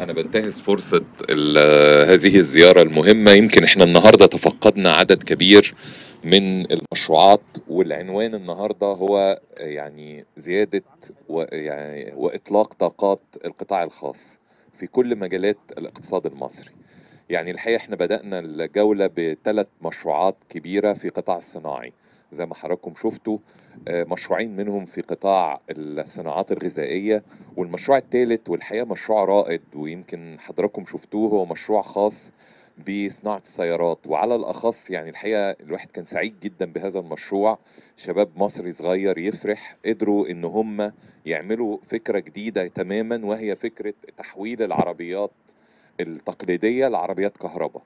أنا بنتهز فرصة هذه الزيارة المهمة يمكن إحنا النهاردة تفقدنا عدد كبير من المشروعات والعنوان النهارده هو يعني زياده و يعني واطلاق طاقات القطاع الخاص في كل مجالات الاقتصاد المصري. يعني الحقيقه احنا بدانا الجوله بثلاث مشروعات كبيره في قطاع الصناعي. زي ما حضراتكم شفتوا آه، مشروعين منهم في قطاع الصناعات الغذائيه والمشروع الثالث والحقيقه مشروع رائد ويمكن حضراتكم شفتوه هو مشروع خاص بصناعه السيارات وعلى الاخص يعني الحقيقه الواحد كان سعيد جدا بهذا المشروع شباب مصري صغير يفرح قدروا ان هم يعملوا فكره جديده تماما وهي فكره تحويل العربيات التقليديه لعربيات كهرباء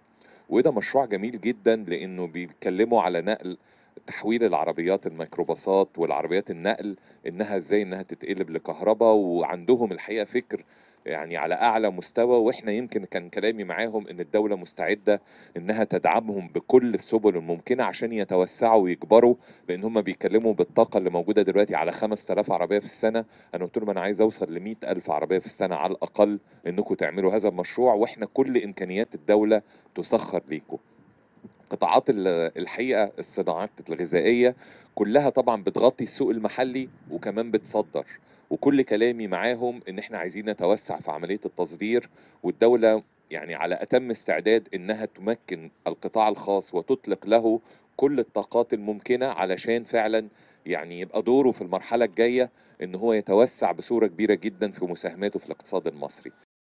وده مشروع جميل جدا لانه بيتكلموا على نقل تحويل العربيات الميكروباصات والعربيات النقل انها ازاي انها تتقلب لكهرباء وعندهم الحقيقه فكر يعني على اعلى مستوى واحنا يمكن كان كلامي معاهم ان الدوله مستعده انها تدعمهم بكل السبل الممكنه عشان يتوسعوا ويكبروا لان هم بيتكلموا بالطاقه اللي موجوده دلوقتي على 5000 عربيه في السنه انا قلت لهم انا عايز اوصل ل ألف عربيه في السنه على الاقل انكم تعملوا هذا المشروع واحنا كل امكانيات الدوله تسخر ليكم قطاعات الحقيقه الصناعات الغذائيه كلها طبعا بتغطي السوق المحلي وكمان بتصدر وكل كلامي معاهم ان احنا عايزين نتوسع في عمليه التصدير والدوله يعني على اتم استعداد انها تمكن القطاع الخاص وتطلق له كل الطاقات الممكنه علشان فعلا يعني يبقى دوره في المرحله الجايه ان هو يتوسع بصوره كبيره جدا في مساهماته في الاقتصاد المصري